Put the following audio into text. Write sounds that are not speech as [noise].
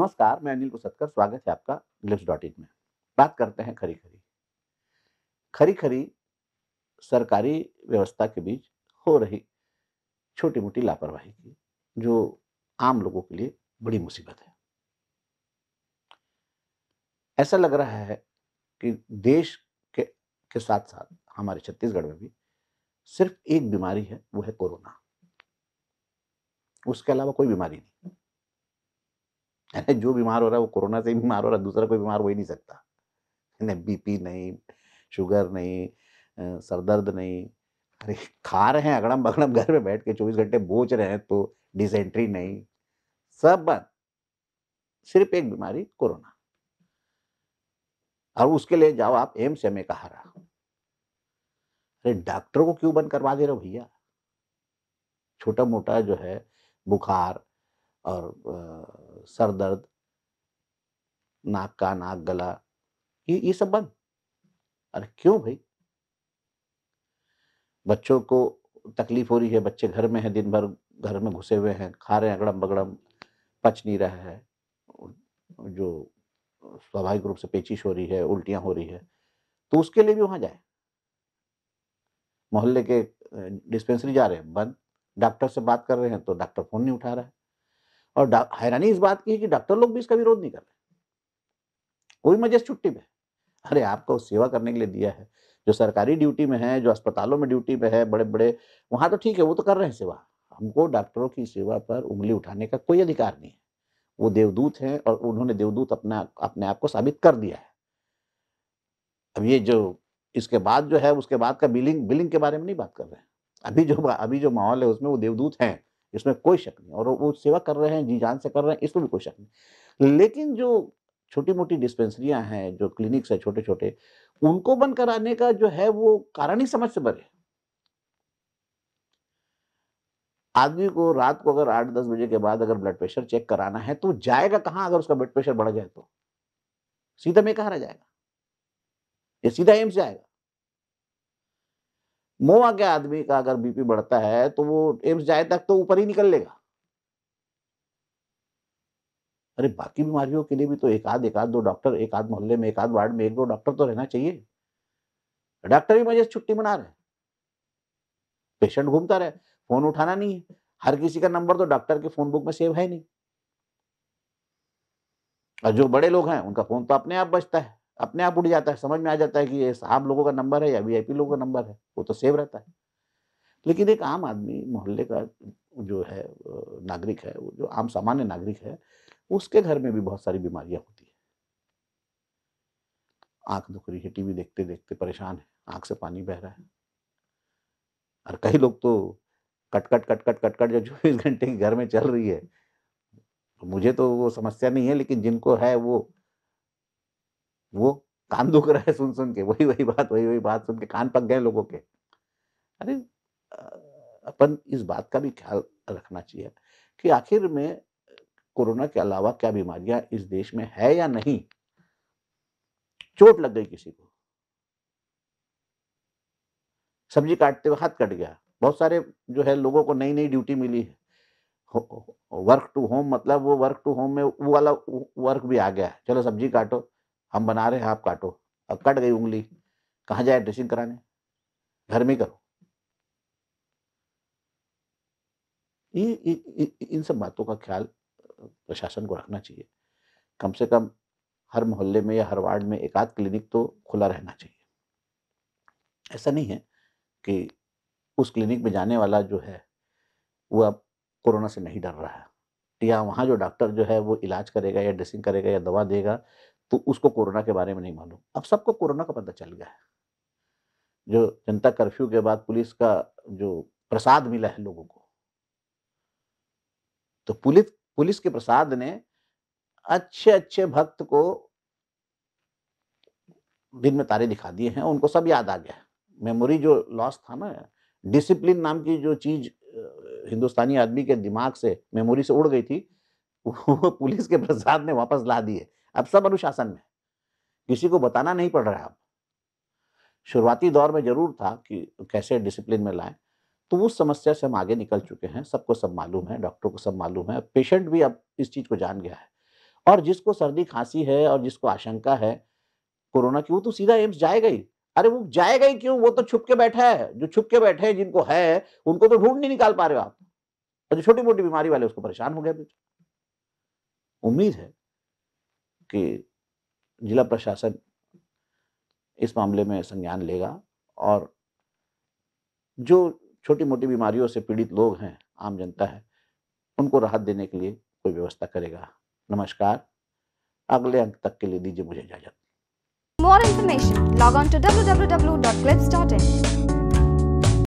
नमस्कार मैं अनिल कुसतकर स्वागत है आपका लिप्स डॉट इन में बात करते हैं खरी खरी खरी खरी सरकारी व्यवस्था के बीच हो रही छोटी मोटी लापरवाही की जो आम लोगों के लिए बड़ी मुसीबत है ऐसा लग रहा है कि देश के के साथ साथ हमारे छत्तीसगढ़ में भी सिर्फ एक बीमारी है वो है कोरोना उसके अलावा कोई बीमारी नहीं [laughs] जो बीमार हो रहा है वो कोरोना से बीमार हो रहा है दूसरा कोई बीमार हो ही नहीं सकता नहीं बीपी नहीं शुगर नहीं सर दर्द नहीं अरे खा रहे हैं अगड़म बगड़म घर में बैठ के चौबीस घंटे बोझ रहे हैं तो डिसेंट्री नहीं सब बंद सिर्फ एक बीमारी कोरोना और उसके लिए जाओ आप एम्स एम ए कहा रहा अरे डॉक्टर को क्यों बंद करवा दे रहे हो भैया छोटा मोटा जो है बुखार और सर दर्द नाक का नाक गला ये ये सब बंद अरे क्यों भाई बच्चों को तकलीफ हो रही है बच्चे घर में हैं दिन भर घर में घुसे हुए हैं खा रहे हैं अगड़म बगड़म पच नहीं रहा है जो स्वाभाविक रूप से पेचिश हो रही है उल्टियां हो रही है तो उसके लिए भी वहां जाए मोहल्ले के डिस्पेंसरी जा रहे हैं बंद डॉक्टर से बात कर रहे हैं तो डॉक्टर फोन नहीं उठा रहा है और हैरानी इस बात की है कि डॉक्टर लोग भी इसका विरोध नहीं कर रहे कोई मजे छुट्टी पे अरे आपको सेवा करने के लिए दिया है जो सरकारी ड्यूटी में है जो अस्पतालों में ड्यूटी पे है बड़े बड़े वहां तो ठीक है वो तो कर रहे हैं सेवा हमको डॉक्टरों की सेवा पर उंगली उठाने का कोई अधिकार नहीं है वो देवदूत हैं और उन्होंने देवदूत अपना अपने आप को साबित कर दिया है अब ये जो इसके बाद जो है उसके बाद का बिलिंग बिलिंग के बारे में नहीं बात कर रहे हैं अभी जो अभी जो माहौल है उसमें वो देवदूत हैं इसमें कोई शक नहीं और वो सेवा कर रहे हैं जी जान से कर रहे हैं इसमें भी कोई शक नहीं लेकिन जो छोटी मोटी डिस्पेंसरियां हैं जो क्लिनिक्स हैं छोटे छोटे उनको बंद कराने का जो है वो कारण ही समझ से भरे आदमी को रात को अगर आठ दस बजे के बाद अगर ब्लड प्रेशर चेक कराना है तो जाएगा कहाँ अगर उसका ब्लड प्रेशर बढ़ जाए तो सीधा में कहा रह जाएगा ये सीधा एम्स जाएगा मोवा के आदमी का अगर बीपी बढ़ता है तो वो एम्स जाए तक तो ऊपर ही निकल लेगा अरे बाकी बीमारियों के लिए भी तो एक आध एक आध दो डॉक्टर एक आध मोहल्ले में एक आध वार्ड में एक दो डॉक्टर तो रहना चाहिए डॉक्टर भी मजे छुट्टी मना रहे पेशेंट घूमता रहे फोन उठाना नहीं है हर किसी का नंबर तो डॉक्टर के फोन बुक में सेव है नहीं और जो बड़े लोग हैं उनका फोन तो अपने आप बचता है अपने आप उड़ जाता है समझ में आ जाता है कि ये साहब लोगों का नंबर है या वीआईपी लोगों का नंबर है वो तो सेव रहता है लेकिन एक आम आदमी मोहल्ले का जो है नागरिक है जो आम सामान्य नागरिक है उसके घर में भी बहुत सारी बीमारियां होती है आंख दुख रही है टीवी देखते देखते परेशान है आंख से पानी बह रहा है और कई लोग तो कटकट कटकट कटकट जो चौबीस [laughs] घंटे घर में चल रही है तो मुझे तो वो समस्या नहीं है लेकिन जिनको है वो वो कान दुख रहा है सुन सुन के वही वही बात वही वही बात सुन के कान पक गए लोगों के अरे अपन इस बात का भी ख्याल रखना चाहिए कि आखिर में कोरोना के अलावा क्या बीमारियां इस देश में है या नहीं चोट लग गई किसी को सब्जी काटते हुए हाथ कट गया बहुत सारे जो है लोगों को नई नई ड्यूटी मिली है वर्क टू होम मतलब वो वर्क टू होम में वो वाला वर्क भी आ गया चलो सब्जी काटो हम बना रहे हैं आप काटो अब कट गई उंगली कहाँ जाए ड्रेसिंग कराने घर में करो ये, इन सब बातों का ख्याल प्रशासन को रखना चाहिए कम से कम हर मोहल्ले में या हर वार्ड में एक आध क्लिनिक तो खुला रहना चाहिए ऐसा नहीं है कि उस क्लिनिक में जाने वाला जो है वो अब कोरोना से नहीं डर रहा है या वहाँ जो डॉक्टर जो है वो इलाज करेगा या ड्रेसिंग करेगा या दवा देगा तो उसको कोरोना के बारे में नहीं मालूम अब सबको कोरोना का पता चल गया है जो जनता कर्फ्यू के बाद पुलिस का जो प्रसाद मिला है लोगों को तो पुलिस पुलिस के प्रसाद ने अच्छे अच्छे भक्त को दिन में तारे दिखा दिए हैं उनको सब याद आ गया मेमोरी जो लॉस था ना डिसिप्लिन नाम की जो चीज हिंदुस्तानी आदमी के दिमाग से मेमोरी से उड़ गई थी वो पुलिस के प्रसाद ने वापस ला दी है अब सब अनुशासन में किसी को बताना नहीं पड़ रहा है अब शुरुआती दौर में जरूर था कि कैसे डिसिप्लिन में लाएं तो उस समस्या से हम आगे निकल चुके हैं सबको सब मालूम है डॉक्टर को सब मालूम है पेशेंट भी अब इस चीज़ को जान गया है और जिसको सर्दी खांसी है और जिसको आशंका है कोरोना की वो तो सीधा एम्स जाएगा ही अरे वो जाएगा ही क्यों वो तो छुप के बैठा है जो छुप के बैठे हैं जिनको है उनको तो ढूंढ नहीं निकाल पा रहे हो आप और जो छोटी मोटी बीमारी वाले उसको परेशान हो गया उम्मीद है कि जिला प्रशासन इस मामले में संज्ञान लेगा और जो छोटी मोटी बीमारियों से पीड़ित लोग हैं आम जनता है उनको राहत देने के लिए कोई व्यवस्था करेगा नमस्कार अगले अंक तक के लिए दीजिए मुझे इजाजत more information log on to W W W dot clips dot in